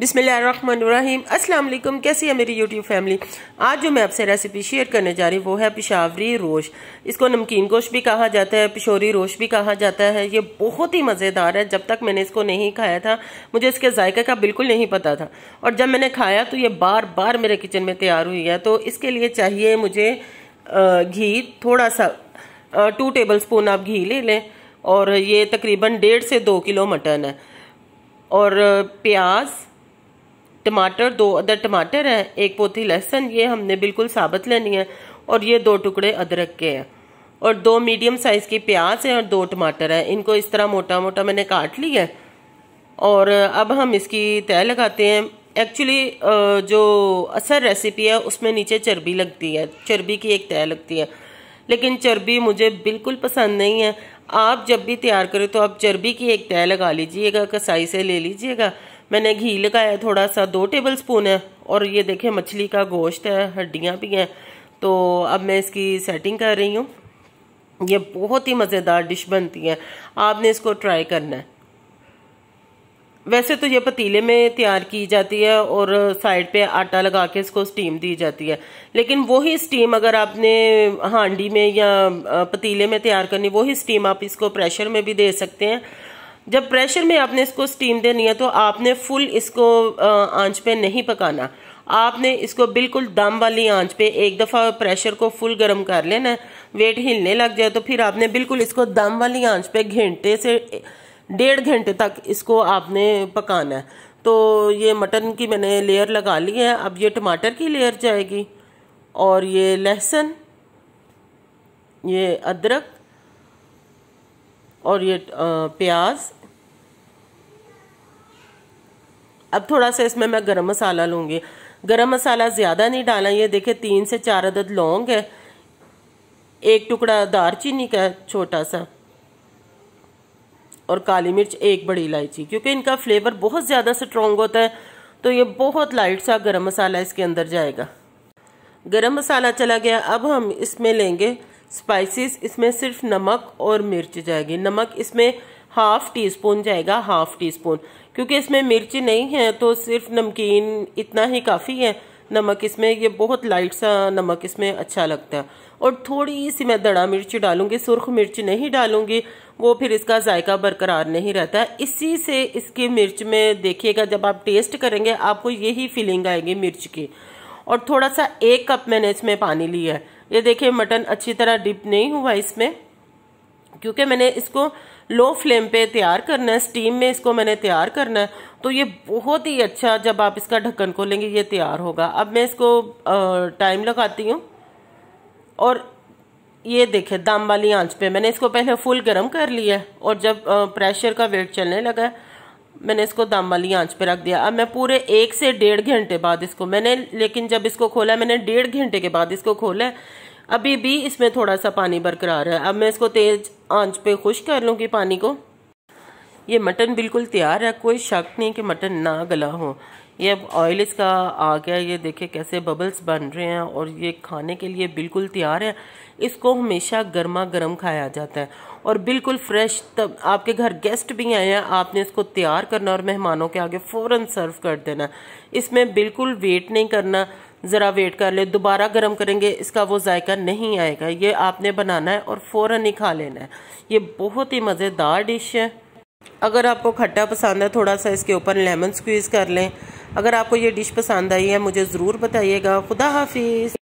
बिसमीम असलम कैसी है मेरी यूट्यूब फैमिली आज जो मैं आपसे रेसिपी शेयर करने जा रही हूँ वो है पिशावरी रोश इसको नमकीन गोश भी कहा जाता है पिशोरी रोश भी कहा जाता है ये बहुत ही मज़ेदार है जब तक मैंने इसको नहीं खाया था मुझे इसके जायके का बिल्कुल नहीं पता था और जब मैंने खाया तो ये बार बार मेरे किचन में तैयार हुई है तो इसके लिए चाहिए मुझे घी थोड़ा सा टू टेबल स्पून आप घी ले लें और ये तकरीबन डेढ़ से दो किलो मटन है और प्याज़ टमाटर दो अदर टमाटर हैं एक पोथी लहसुन ये हमने बिल्कुल साबित लेनी है और ये दो टुकड़े अदरक के हैं और दो मीडियम साइज़ की प्याज है और दो टमाटर हैं इनको इस तरह मोटा मोटा मैंने काट लिया है और अब हम इसकी तय लगाते हैं एक्चुअली जो असर रेसिपी है उसमें नीचे चर्बी लगती है चर्बी की एक तय लगती है लेकिन चर्बी मुझे बिल्कुल पसंद नहीं है आप जब भी तैयार करें तो आप चर्बी की एक तय लगा लीजिएगा कसाई से ले लीजिएगा मैंने घी लगाया थोड़ा सा दो टेबल स्पून है और ये देखें मछली का गोश्त है हड्डियाँ भी हैं तो अब मैं इसकी सेटिंग कर रही हूँ ये बहुत ही मज़ेदार डिश बनती है आपने इसको ट्राई करना है वैसे तो ये पतीले में तैयार की जाती है और साइड पे आटा लगा के इसको स्टीम दी जाती है लेकिन वही स्टीम अगर आपने हांडी में या पतीले में तैयार करनी वही स्टीम आप इसको प्रेशर में भी दे सकते हैं जब प्रेशर में आपने इसको स्टीम देनी है तो आपने फुल इसको आंच पे नहीं पकाना आपने इसको बिल्कुल दम वाली आंच पे एक दफ़ा प्रेशर को फुल गर्म कर लेना वेट हिलने लग जाए तो फिर आपने बिल्कुल इसको दम वाली आंच पे घंटे से डेढ़ घंटे तक इसको आपने पकाना है तो ये मटन की मैंने लेयर लगा ली है अब ये टमाटर की लेयर जाएगी और ये लहसुन ये अदरक और ये प्याज अब थोड़ा सा इसमें मैं गरम मसाला लूँगी गरम मसाला ज़्यादा नहीं डाला ये देखे तीन से चार अदद लौंग है एक टुकड़ा दारचीनी का छोटा सा और काली मिर्च एक बड़ी इलायची क्योंकि इनका फ्लेवर बहुत ज़्यादा स्ट्रॉन्ग होता है तो ये बहुत लाइट सा गरम मसाला इसके अंदर जाएगा गरम मसाला चला गया अब हम इसमें लेंगे स्पाइसेस इसमें सिर्फ नमक और मिर्च जाएगी नमक इसमें हाफ टी स्पून जाएगा हाफ टी स्पून क्योंकि इसमें मिर्च नहीं है तो सिर्फ नमकीन इतना ही काफ़ी है नमक इसमें ये बहुत लाइट सा नमक इसमें अच्छा लगता है और थोड़ी सी मैं दड़ा मिर्च डालूंगी सुर्ख मिर्च नहीं डालूंगी वो फिर इसका जायका बरकरार नहीं रहता इसी से इसकी मिर्च में देखिएगा जब आप टेस्ट करेंगे आपको यही फीलिंग आएगी मिर्च की और थोड़ा सा एक कप मैंने इसमें पानी लिया है ये देखिए मटन अच्छी तरह डिप नहीं हुआ इसमें क्योंकि मैंने इसको लो फ्लेम पे तैयार करना है स्टीम में इसको मैंने तैयार करना है तो ये बहुत ही अच्छा जब आप इसका ढक्कन खोलेंगे ये तैयार होगा अब मैं इसको टाइम लगाती हूँ और ये देखे दाम वाली आंच पे मैंने इसको पहले फुल गर्म कर लिया और जब प्रेशर का वेट चलने लगा मैंने इसको दम वाली आंच पे रख दिया अब मैं पूरे एक से डेढ़ घंटे बाद इसको मैंने लेकिन जब इसको खोला मैंने डेढ़ घंटे के बाद इसको खोला अभी भी इसमें थोड़ा सा पानी बरकरार है अब मैं इसको तेज़ आंच पे खुश कर लूँगी पानी को ये मटन बिल्कुल तैयार है कोई शक नहीं कि मटन ना गला हो ये अब ऑयल इसका आ गया ये देखे कैसे बबल्स बन रहे हैं और ये खाने के लिए बिल्कुल तैयार है इसको हमेशा गर्मा गर्म खाया जाता है और बिल्कुल फ्रेश तब आपके घर गेस्ट भी आए हैं आपने इसको तैयार करना और मेहमानों के आगे फ़ौर सर्व कर देना इसमें बिल्कुल वेट नहीं करना ज़रा वेट कर ले दोबारा गर्म करेंगे इसका वो जायका नहीं आएगा ये आपने बनाना है और फ़ौर ही खा लेना है ये बहुत ही मज़ेदार डिश है अगर आपको खट्टा पसंद है थोड़ा सा इसके ऊपर लेमन स्क्वीज़ कर लें अगर आपको ये डिश पसंद आई है मुझे ज़रूर बताइएगा खुदा हाफिज़